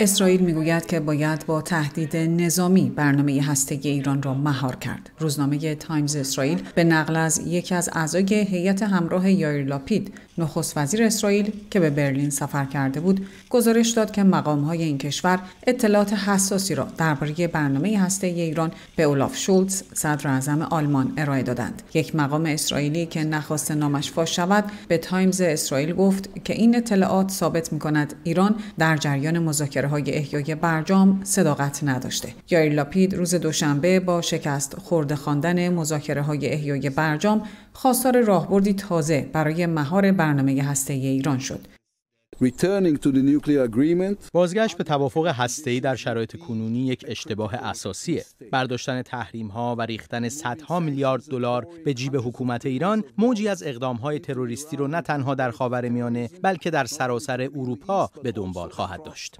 اسرائیل میگوید که باید با تهدید نظامی برنامه هستگی ایران را مهار کرد. روزنامه تایمز اسرائیل به نقل از یکی از اعضای هیئت همراه یایر لاپید نخست وزیر اسرائیل که به برلین سفر کرده بود گزارش داد که مقام های این کشور اطلاعات حساسی را درباره برنامه هسته ایران به اولاف شولتز صدر اعظم آلمان ارائه دادند یک مقام اسرائیلی که نخواست نامش فاش شود به تایمز اسرائیل گفت که این اطلاعات ثابت می کند ایران در جریان مذاکره های احیای برجام صداقت نداشته یایر لاپید روز دوشنبه با شکست خورده خواندن مذاکره های احیای برجام خواستار راهبردی تازه برای مهار برنامه هسته‌ای ایران شد. بازگشت به توافق هسته‌ای در شرایط کنونی یک اشتباه است. برداشتن تحریم‌ها و ریختن صدها میلیارد دلار به جیب حکومت ایران موجی از اقدام‌های تروریستی رو نه تنها در خاورمیانه بلکه در سراسر اروپا به دنبال خواهد داشت.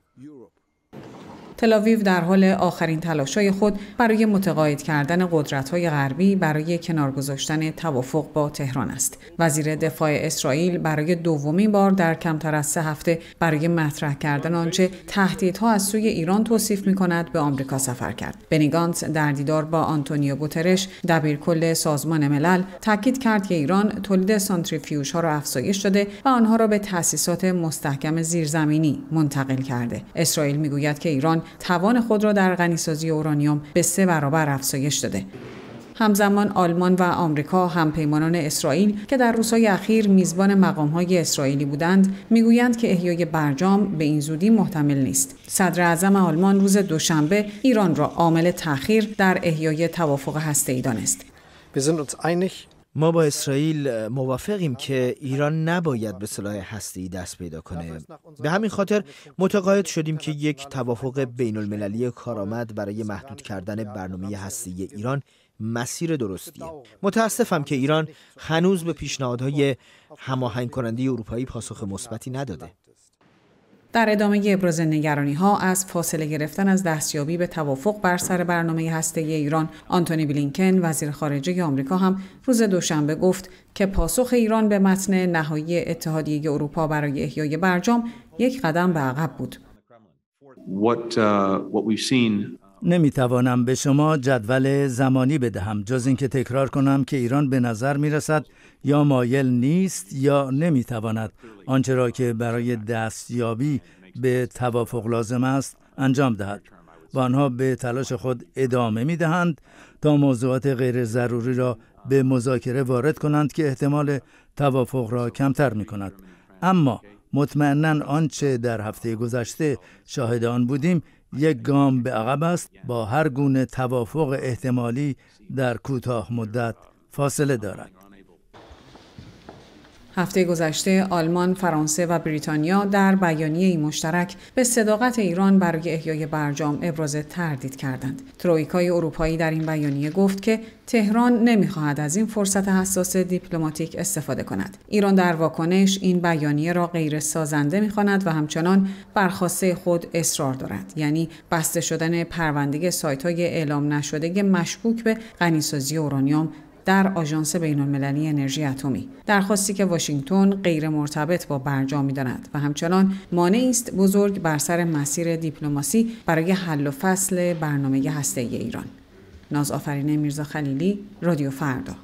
تلاویو در حال آخرین تلاشای خود برای متقاعد کردن قدرت‌های غربی برای کنار گذاشتن توافق با تهران است. وزیر دفاع اسرائیل برای دومین بار در کمتر از سه هفته برای مطرح کردن آنچه تهدیدها از سوی ایران توصیف می‌کند به آمریکا سفر کرد. بنیگانس در دیدار با آنتونیو گوترش دبیرکل سازمان ملل تاکید کرد که ایران تولید سانتریفیوژها را افزایش داده و آنها را به تأسیسات مستحکم زیرزمینی منتقل کرده. اسرائیل میگوید که ایران توان خود را در غنیسازی اورانیوم به سه برابر افزایش داده همزمان آلمان و آمریکا همپیمانان اسرائیل که در روزهای اخیر میزبان مقامهای اسرائیلی بودند میگویند که احیای برجام به این زودی محتمل نیست صدر اعظم آلمان روز دوشنبه ایران را عامل تأخیر در احیای توافق هسته‌ای دانست ما با اسرائیل موافقیم که ایران نباید به سلاح هستی دست پیدا کنه. به همین خاطر متقاعد شدیم که یک توافق بین المللی کارآمد برای محدود کردن برنامه هستی ایران مسیر درستیه. متاسفم که ایران هنوز به پیشنهادهای هماهنگ کننده اروپایی پاسخ مثبتی نداده. در ادامه ابراز نگرانی ها از فاصله گرفتن از دستیابی به توافق بر سر برنامه هسته ایران آنتونی بلینکن وزیر خارجه آمریکا هم روز دوشنبه گفت که پاسخ ایران به متن نهایی اتحادیه اروپا برای احیای برجام یک قدم به عقب بود. Uh, نمی توانم به شما جدول زمانی بدهم جز اینکه تکرار کنم که ایران به نظر می رسد یا مایل نیست یا نمیتواند آنچه را که برای دستیابی به توافق لازم است انجام دهد و آنها به تلاش خود ادامه می دهند تا موضوعات غیر ضروری را به مذاکره وارد کنند که احتمال توافق را کمتر می کند اما مطمئنا آنچه در هفته گذشته شاهد آن بودیم یک گام به عقب است با هر گونه توافق احتمالی در کوتاه مدت فاصله دارد هفته گذشته آلمان، فرانسه و بریتانیا در بیانیه مشترک به صداقت ایران برای احیای برجام ابراز تردید کردند. ترویکای اروپایی در این بیانیه گفت که تهران نمیخواهد از این فرصت حساس دیپلماتیک استفاده کند. ایران در واکنش این بیانیه را غیر سازنده میخواند و همچنان برخواسته خود اصرار دارد. یعنی بسته شدن پرونده سایت اعلام نشده مشکوک به غنیسازی اورانیوم در آژانس المللی انرژی اتمی درخواستی که واشنگتن غیر مرتبط با برجام میداند و همچنان مانعی است بزرگ بر سر مسیر دیپلماسی برای حل و فصل برنامه هسته ایران ناز میرزا خلیلی رادیو فردا